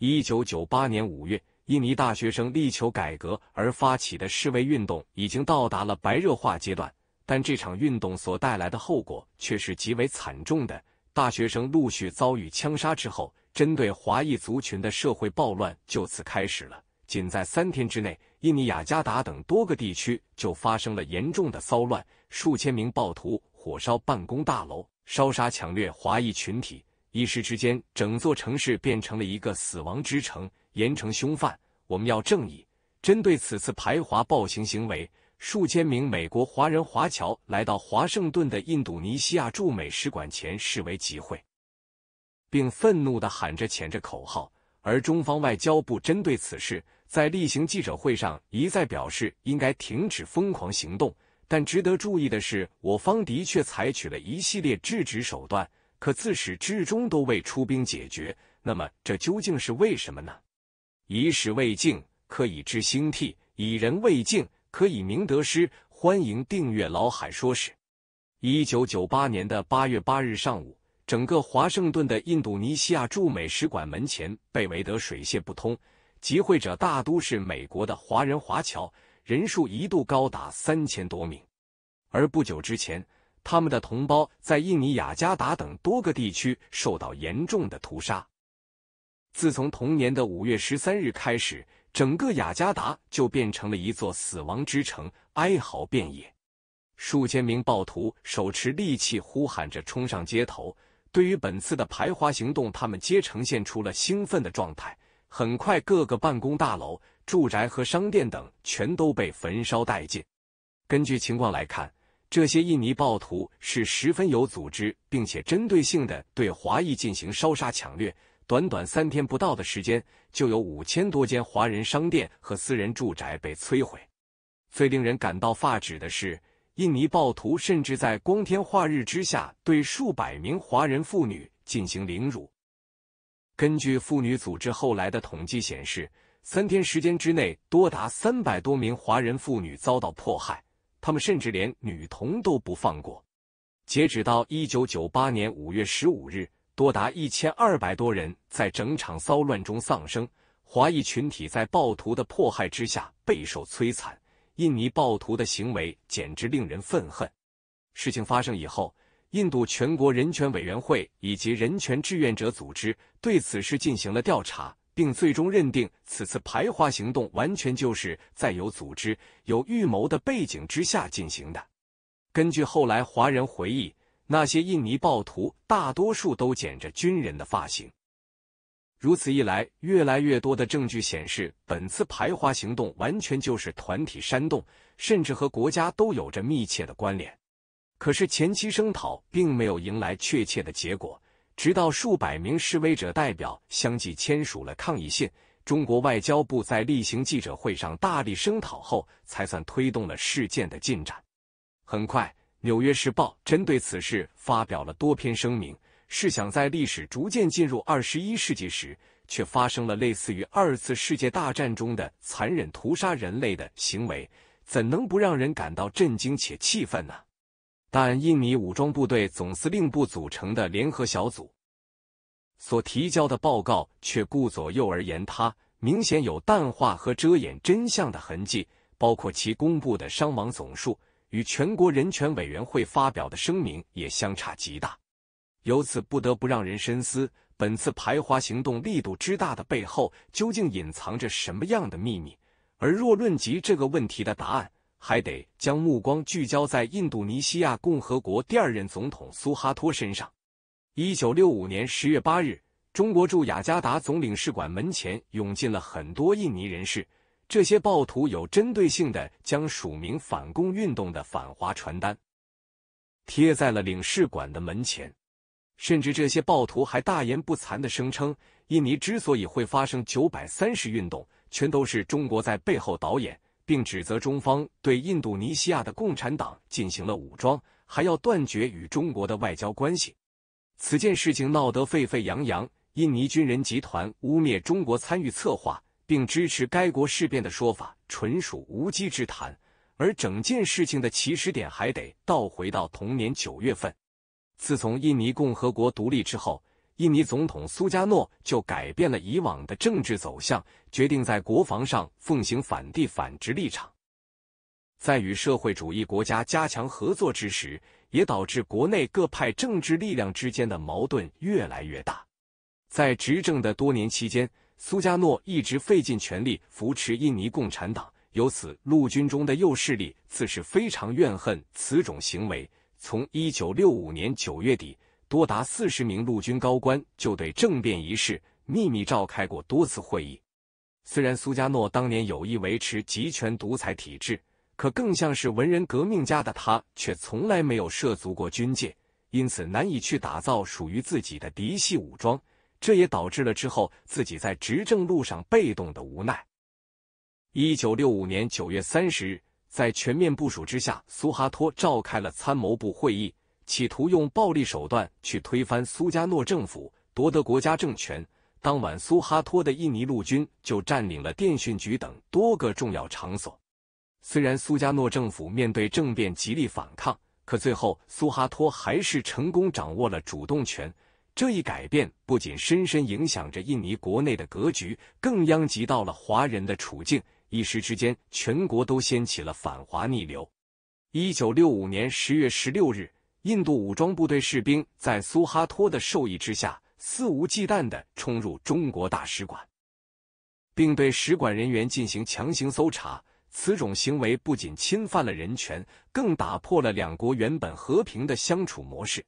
一九九八年五月，印尼大学生力求改革而发起的示威运动已经到达了白热化阶段，但这场运动所带来的后果却是极为惨重的。大学生陆续遭遇枪杀之后，针对华裔族群的社会暴乱就此开始了。仅在三天之内，印尼雅加达等多个地区就发生了严重的骚乱，数千名暴徒火烧办公大楼，烧杀抢掠华裔群体。一时之间，整座城市变成了一个死亡之城。严惩凶犯，我们要正义。针对此次排华暴行行为，数千名美国华人华侨来到华盛顿的印度尼西亚驻美使馆前示威集会，并愤怒的喊着潜着口号。而中方外交部针对此事，在例行记者会上一再表示，应该停止疯狂行动。但值得注意的是，我方的确采取了一系列制止手段。可自始至终都未出兵解决，那么这究竟是为什么呢？以史为镜，可以知兴替；以人为镜，可以明得失。欢迎订阅老海说史。一九九八年的八月八日上午，整个华盛顿的印度尼西亚驻美使馆门前被围得水泄不通，集会者大都是美国的华人华侨，人数一度高达三千多名。而不久之前，他们的同胞在印尼雅加达等多个地区受到严重的屠杀。自从同年的五月十三日开始，整个雅加达就变成了一座死亡之城，哀嚎遍野。数千名暴徒手持利器，呼喊着冲上街头。对于本次的排华行动，他们皆呈现出了兴奋的状态。很快，各个办公大楼、住宅和商店等全都被焚烧殆尽。根据情况来看，这些印尼暴徒是十分有组织，并且针对性的对华裔进行烧杀抢掠。短短三天不到的时间，就有五千多间华人商店和私人住宅被摧毁。最令人感到发指的是，印尼暴徒甚至在光天化日之下对数百名华人妇女进行凌辱。根据妇女组织后来的统计显示，三天时间之内，多达三百多名华人妇女遭到迫害。他们甚至连女童都不放过。截止到一九九八年五月十五日，多达一千二百多人在整场骚乱中丧生。华裔群体在暴徒的迫害之下备受摧残。印尼暴徒的行为简直令人愤恨。事情发生以后，印度全国人权委员会以及人权志愿者组织对此事进行了调查。并最终认定此次排华行动完全就是在有组织、有预谋的背景之下进行的。根据后来华人回忆，那些印尼暴徒大多数都剪着军人的发型。如此一来，越来越多的证据显示，本次排华行动完全就是团体煽动，甚至和国家都有着密切的关联。可是前期声讨并没有迎来确切的结果。直到数百名示威者代表相继签署了抗议信，中国外交部在例行记者会上大力声讨后，才算推动了事件的进展。很快，《纽约时报》针对此事发表了多篇声明，试想在历史逐渐进入二十一世纪时，却发生了类似于二次世界大战中的残忍屠杀人类的行为，怎能不让人感到震惊且气愤呢？但印尼武装部队总司令部组成的联合小组所提交的报告却顾左右而言他，明显有淡化和遮掩真相的痕迹，包括其公布的伤亡总数与全国人权委员会发表的声明也相差极大。由此不得不让人深思，本次排华行动力度之大的背后究竟隐藏着什么样的秘密？而若论及这个问题的答案。还得将目光聚焦在印度尼西亚共和国第二任总统苏哈托身上。一九六五年十月八日，中国驻雅加达总领事馆门前涌进了很多印尼人士。这些暴徒有针对性的将署名反共运动的反华传单贴在了领事馆的门前，甚至这些暴徒还大言不惭的声称，印尼之所以会发生九百三十运动，全都是中国在背后导演。并指责中方对印度尼西亚的共产党进行了武装，还要断绝与中国的外交关系。此件事情闹得沸沸扬扬，印尼军人集团污蔑中国参与策划并支持该国事变的说法，纯属无稽之谈。而整件事情的起始点还得倒回到同年九月份，自从印尼共和国独立之后。印尼总统苏加诺就改变了以往的政治走向，决定在国防上奉行反帝反殖立场。在与社会主义国家加强合作之时，也导致国内各派政治力量之间的矛盾越来越大。在执政的多年期间，苏加诺一直费尽全力扶持印尼共产党，由此陆军中的右势力自是非常怨恨此种行为。从一九六五年九月底。多达四十名陆军高官就对政变一事秘密召开过多次会议。虽然苏加诺当年有意维持集权独裁体制，可更像是文人革命家的他，却从来没有涉足过军界，因此难以去打造属于自己的嫡系武装。这也导致了之后自己在执政路上被动的无奈。一九六五年九月三十日，在全面部署之下，苏哈托召开了参谋部会议。企图用暴力手段去推翻苏加诺政府，夺得国家政权。当晚，苏哈托的印尼陆军就占领了电讯局等多个重要场所。虽然苏加诺政府面对政变极力反抗，可最后苏哈托还是成功掌握了主动权。这一改变不仅深深影响着印尼国内的格局，更殃及到了华人的处境。一时之间，全国都掀起了反华逆流。一九六五年十月十六日。印度武装部队士兵在苏哈托的授意之下，肆无忌惮的冲入中国大使馆，并对使馆人员进行强行搜查。此种行为不仅侵犯了人权，更打破了两国原本和平的相处模式。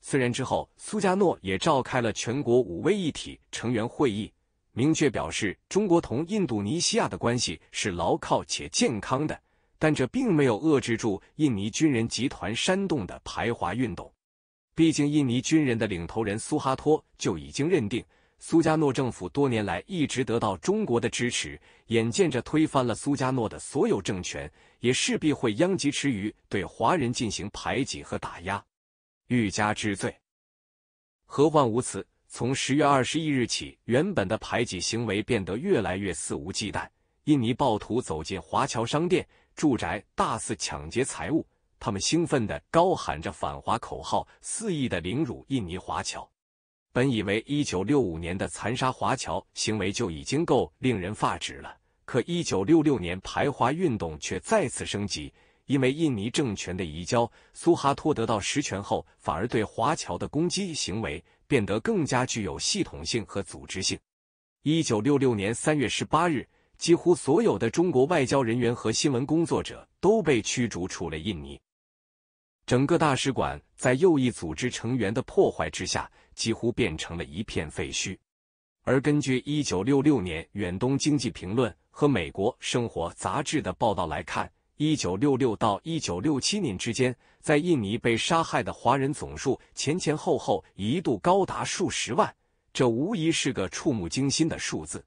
虽然之后苏加诺也召开了全国五位一体成员会议，明确表示中国同印度尼西亚的关系是牢靠且健康的。但这并没有遏制住印尼军人集团煽动的排华运动。毕竟，印尼军人的领头人苏哈托就已经认定，苏加诺政府多年来一直得到中国的支持。眼见着推翻了苏加诺的所有政权，也势必会殃及池鱼，对华人进行排挤和打压，欲加之罪，何患无辞？从十月二十一日起，原本的排挤行为变得越来越肆无忌惮。印尼暴徒走进华侨商店。住宅大肆抢劫财物，他们兴奋地高喊着反华口号，肆意地凌辱印尼华侨。本以为1965年的残杀华侨行为就已经够令人发指了，可1966年排华运动却再次升级。因为印尼政权的移交，苏哈托得到实权后，反而对华侨的攻击行为变得更加具有系统性和组织性。1966年3月18日。几乎所有的中国外交人员和新闻工作者都被驱逐出了印尼。整个大使馆在右翼组织成员的破坏之下，几乎变成了一片废墟。而根据一九六六年《远东经济评论》和《美国生活》杂志的报道来看，一九六六到一九六七年之间，在印尼被杀害的华人总数前前后后一度高达数十万，这无疑是个触目惊心的数字。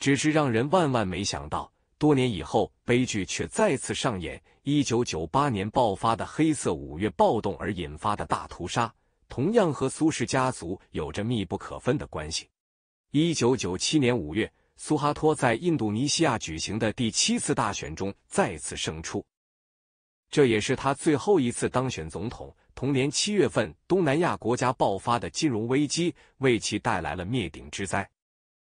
只是让人万万没想到，多年以后悲剧却再次上演。一九九八年爆发的黑色五月暴动而引发的大屠杀，同样和苏氏家族有着密不可分的关系。一九九七年五月，苏哈托在印度尼西亚举行的第七次大选中再次胜出，这也是他最后一次当选总统。同年七月份，东南亚国家爆发的金融危机，为其带来了灭顶之灾。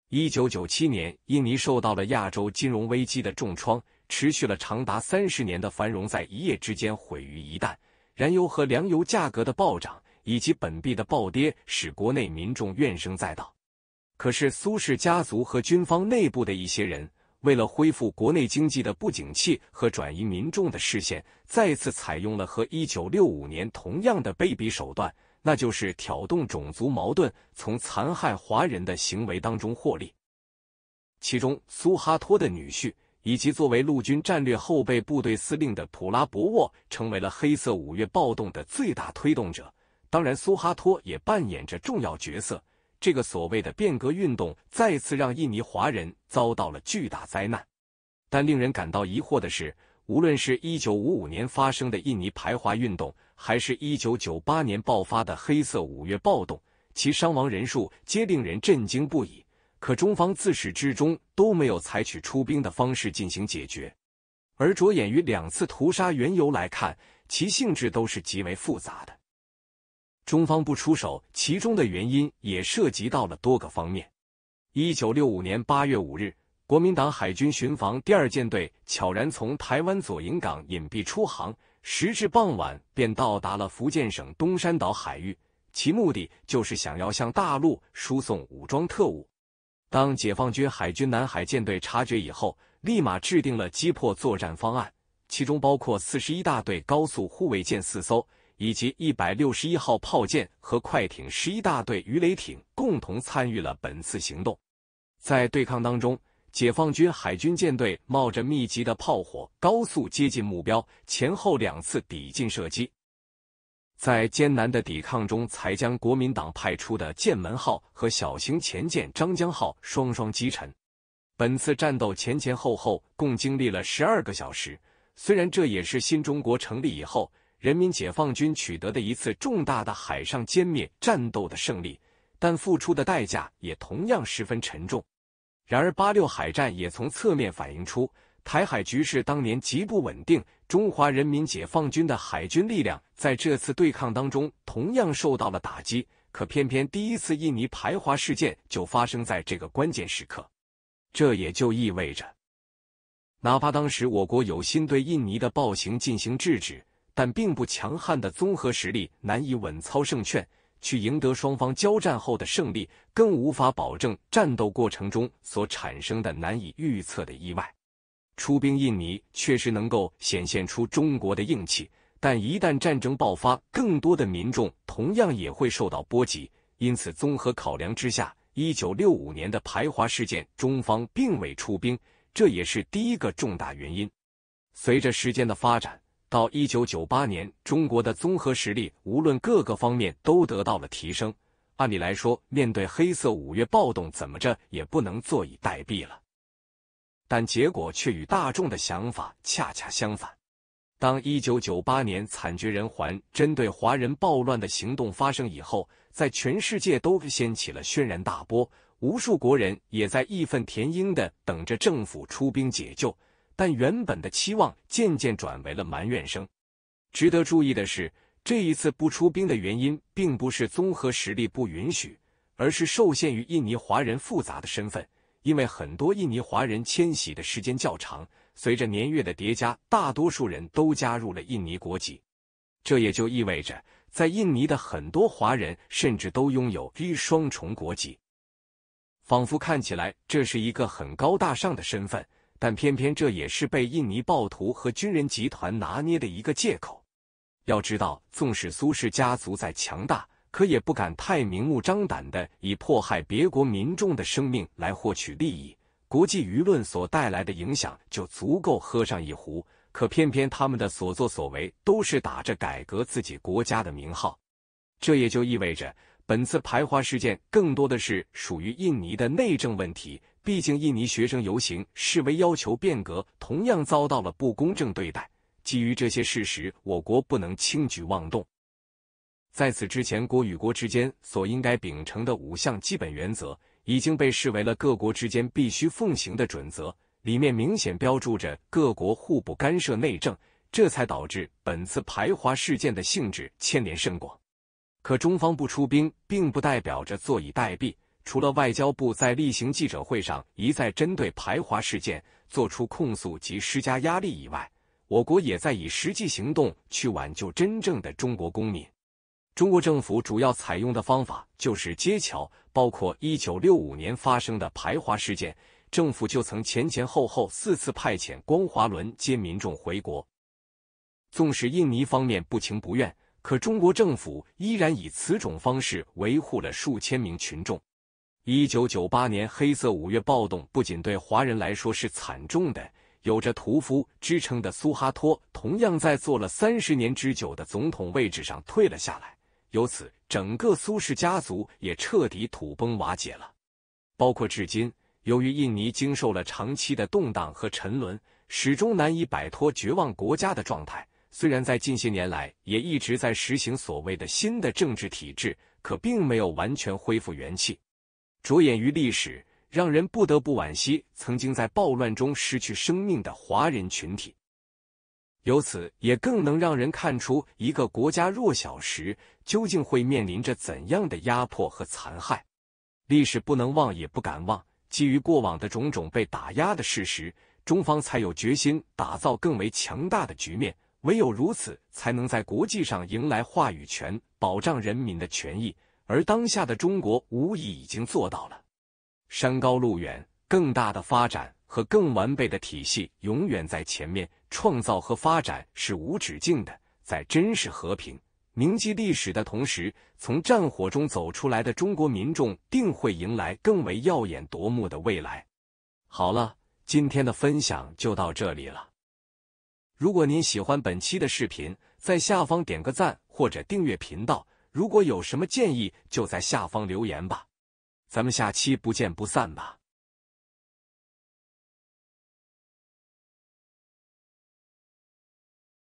一九九七年，印尼受到了亚洲金融危机的重创，持续了长达三十年的繁荣在一夜之间毁于一旦。燃油和粮油价格的暴涨，以及本币的暴跌，使国内民众怨声载道。可是，苏氏家族和军方内部的一些人，为了恢复国内经济的不景气和转移民众的视线，再次采用了和一九六五年同样的卑鄙手段。那就是挑动种族矛盾，从残害华人的行为当中获利。其中，苏哈托的女婿以及作为陆军战略后备部队司令的普拉博沃成为了黑色五月暴动的最大推动者。当然，苏哈托也扮演着重要角色。这个所谓的变革运动再次让印尼华人遭到了巨大灾难。但令人感到疑惑的是，无论是一九五五年发生的印尼排华运动。还是1998年爆发的黑色五月暴动，其伤亡人数皆令人震惊不已。可中方自始至终都没有采取出兵的方式进行解决。而着眼于两次屠杀缘由来看，其性质都是极为复杂的。中方不出手，其中的原因也涉及到了多个方面。1965年8月5日，国民党海军巡防第二舰队悄然从台湾左营港隐蔽出航。时至傍晚，便到达了福建省东山岛海域。其目的就是想要向大陆输送武装特务。当解放军海军南海舰队察觉以后，立马制定了击破作战方案，其中包括四十一大队高速护卫舰四艘，以及一百六十一号炮舰和快艇，十一大队鱼雷艇共同参与了本次行动。在对抗当中。解放军海军舰队冒着密集的炮火，高速接近目标，前后两次抵近射击，在艰难的抵抗中，才将国民党派出的“剑门号”和小型前舰“张江号”双双击沉。本次战斗前前后后共经历了十二个小时。虽然这也是新中国成立以后人民解放军取得的一次重大的海上歼灭战斗的胜利，但付出的代价也同样十分沉重。然而，八六海战也从侧面反映出台海局势当年极不稳定。中华人民解放军的海军力量在这次对抗当中同样受到了打击。可偏偏第一次印尼排华事件就发生在这个关键时刻，这也就意味着，哪怕当时我国有心对印尼的暴行进行制止，但并不强悍的综合实力难以稳操胜券。去赢得双方交战后的胜利，更无法保证战斗过程中所产生的难以预测的意外。出兵印尼确实能够显现出中国的硬气，但一旦战争爆发，更多的民众同样也会受到波及。因此，综合考量之下，一九六五年的排华事件，中方并未出兵，这也是第一个重大原因。随着时间的发展。到一九九八年，中国的综合实力无论各个方面都得到了提升。按理来说，面对黑色五月暴动，怎么着也不能坐以待毙了。但结果却与大众的想法恰恰相反。当一九九八年惨绝人寰针对华人暴乱的行动发生以后，在全世界都掀起了轩然大波，无数国人也在义愤填膺的等着政府出兵解救。但原本的期望渐渐转为了埋怨声。值得注意的是，这一次不出兵的原因并不是综合实力不允许，而是受限于印尼华人复杂的身份。因为很多印尼华人迁徙的时间较长，随着年月的叠加，大多数人都加入了印尼国籍。这也就意味着，在印尼的很多华人甚至都拥有双双重国籍，仿佛看起来这是一个很高大上的身份。但偏偏这也是被印尼暴徒和军人集团拿捏的一个借口。要知道，纵使苏氏家族再强大，可也不敢太明目张胆的以迫害别国民众的生命来获取利益。国际舆论所带来的影响就足够喝上一壶。可偏偏他们的所作所为都是打着改革自己国家的名号，这也就意味着。本次排华事件更多的是属于印尼的内政问题，毕竟印尼学生游行示威要求变革，同样遭到了不公正对待。基于这些事实，我国不能轻举妄动。在此之前，国与国之间所应该秉承的五项基本原则，已经被视为了各国之间必须奉行的准则，里面明显标注着各国互不干涉内政，这才导致本次排华事件的性质牵连甚广。可中方不出兵，并不代表着坐以待毙。除了外交部在例行记者会上一再针对排华事件做出控诉及施加压力以外，我国也在以实际行动去挽救真正的中国公民。中国政府主要采用的方法就是接侨，包括一九六五年发生的排华事件，政府就曾前前后后四次派遣光华轮接民众回国。纵使印尼方面不情不愿。可中国政府依然以此种方式维护了数千名群众。一九九八年黑色五月暴动不仅对华人来说是惨重的，有着屠夫之称的苏哈托同样在做了三十年之久的总统位置上退了下来，由此整个苏氏家族也彻底土崩瓦解了。包括至今，由于印尼经受了长期的动荡和沉沦，始终难以摆脱绝望国家的状态。虽然在近些年来也一直在实行所谓的新的政治体制，可并没有完全恢复元气。着眼于历史，让人不得不惋惜曾经在暴乱中失去生命的华人群体，由此也更能让人看出一个国家弱小时究竟会面临着怎样的压迫和残害。历史不能忘也不敢忘，基于过往的种种被打压的事实，中方才有决心打造更为强大的局面。唯有如此，才能在国际上迎来话语权，保障人民的权益。而当下的中国无疑已经做到了。山高路远，更大的发展和更完备的体系永远在前面。创造和发展是无止境的，在真实和平、铭记历史的同时，从战火中走出来的中国民众定会迎来更为耀眼夺目的未来。好了，今天的分享就到这里了。如果您喜欢本期的视频，在下方点个赞或者订阅频道。如果有什么建议，就在下方留言吧。咱们下期不见不散吧。